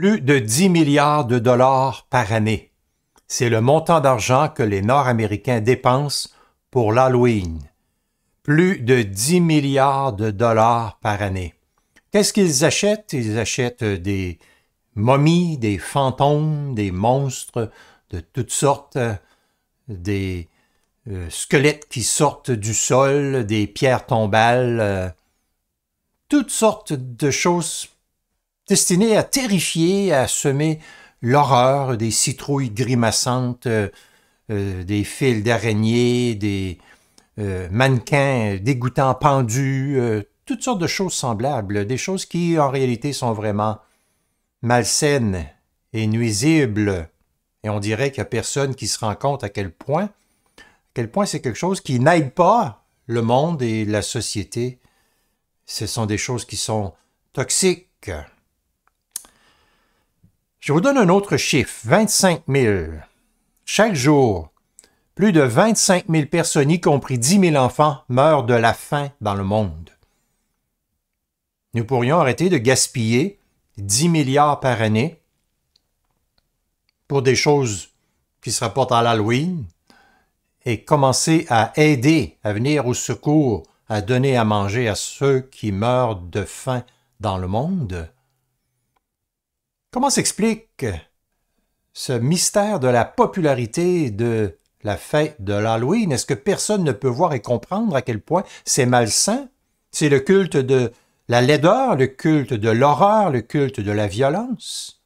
plus de 10 milliards de dollars par année. C'est le montant d'argent que les Nord-Américains dépensent pour l'Halloween. Plus de 10 milliards de dollars par année. Qu'est-ce qu'ils achètent? Ils achètent euh, des momies, des fantômes, des monstres de toutes sortes, euh, des euh, squelettes qui sortent du sol, des pierres tombales, toutes sortes de choses destiné à terrifier, à semer l'horreur des citrouilles grimaçantes, euh, euh, des fils d'araignées, des euh, mannequins dégoûtants pendus, toutes sortes de choses semblables, des choses qui en réalité sont vraiment malsaines et nuisibles. Et on dirait qu'il n'y a personne qui se rend compte à quel point, à quel point c'est quelque chose qui n'aide pas le monde et la société. Ce sont des choses qui sont toxiques. Je vous donne un autre chiffre, 25 000. Chaque jour, plus de 25 000 personnes, y compris 10 000 enfants, meurent de la faim dans le monde. Nous pourrions arrêter de gaspiller 10 milliards par année pour des choses qui se rapportent à l'Halloween et commencer à aider, à venir au secours, à donner à manger à ceux qui meurent de faim dans le monde. Comment s'explique ce mystère de la popularité de la fête de l'Halloween? Est-ce que personne ne peut voir et comprendre à quel point c'est malsain? C'est le culte de la laideur, le culte de l'horreur, le culte de la violence.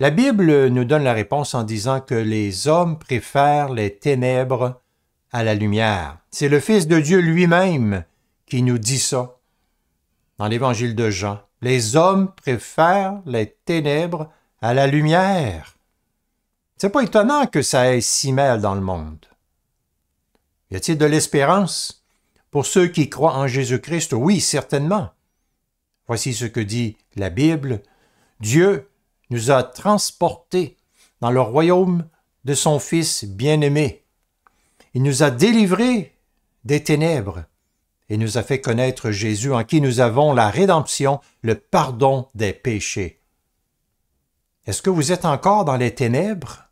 La Bible nous donne la réponse en disant que les hommes préfèrent les ténèbres à la lumière. C'est le Fils de Dieu lui-même qui nous dit ça dans l'Évangile de Jean les hommes préfèrent les ténèbres à la lumière. C'est pas étonnant que ça ait si mal dans le monde. Y a-t-il de l'espérance Pour ceux qui croient en Jésus-Christ, oui, certainement. Voici ce que dit la Bible. Dieu nous a transportés dans le royaume de son Fils bien-aimé. Il nous a délivrés des ténèbres et nous a fait connaître Jésus en qui nous avons la rédemption, le pardon des péchés. Est-ce que vous êtes encore dans les ténèbres